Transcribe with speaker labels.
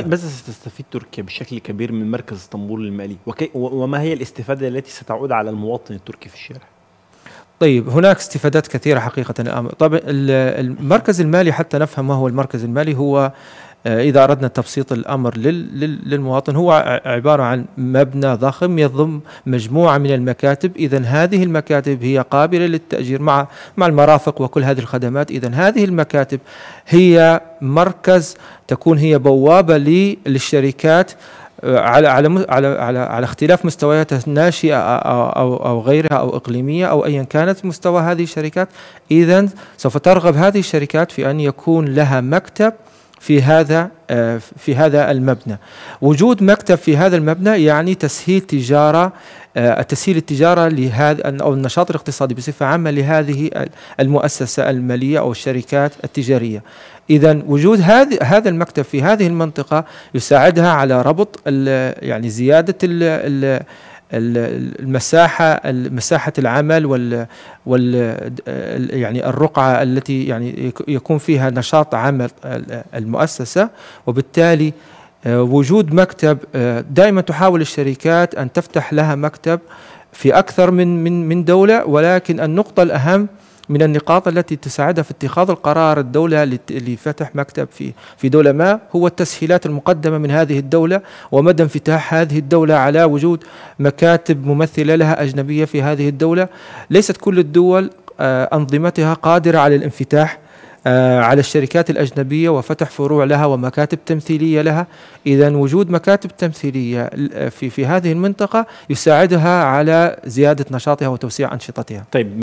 Speaker 1: ماذا ستستفيد تركيا بشكل كبير من مركز اسطنبول المالي وكي وما هي الاستفادة التي ستعود على المواطن التركي في الشارع
Speaker 2: طيب هناك استفادات كثيرة حقيقة طبعا طب المركز المالي حتى نفهم ما هو المركز المالي هو آه، إذا أردنا تبسيط الأمر للمواطن هو عبارة عن مبنى ضخم يضم مجموعة من المكاتب إذا هذه المكاتب هي قابلة للتأجير مع مع المرافق وكل هذه الخدمات إذا هذه المكاتب هي مركز تكون هي بوابة للشركات آه، على على على على, على اختلاف مستوياتها الناشئه أو, او او غيرها او اقليميه او ايا كانت مستوى هذه الشركات اذا سوف ترغب هذه الشركات في ان يكون لها مكتب في هذا آه، في هذا المبنى وجود مكتب في هذا المبنى يعني تسهيل تجارة آه، تسهيل التجارة لهذا أو النشاط الاقتصادي بصفة عامة لهذه المؤسسة المالية أو الشركات التجارية إذا وجود هذا المكتب في هذه المنطقة يساعدها على ربط يعني زيادة ال المساحه مساحه العمل وال, وال يعني الرقعه التي يعني يكون فيها نشاط عمل المؤسسه وبالتالي آه، وجود مكتب آه، دائما تحاول الشركات ان تفتح لها مكتب في اكثر من من من دوله ولكن النقطه الاهم من النقاط التي تساعدها في اتخاذ القرار الدولة لفتح مكتب في في دولة ما هو التسهيلات المقدمة من هذه الدولة ومدى انفتاح هذه الدولة على وجود مكاتب ممثلة لها أجنبية في هذه الدولة ليست كل الدول آه، أنظمتها قادرة على الانفتاح آه، على الشركات الأجنبية وفتح فروع لها ومكاتب تمثيلية لها إذا وجود مكاتب تمثيلية آه، في, في هذه المنطقة يساعدها على زيادة نشاطها وتوسيع أنشطتها طيب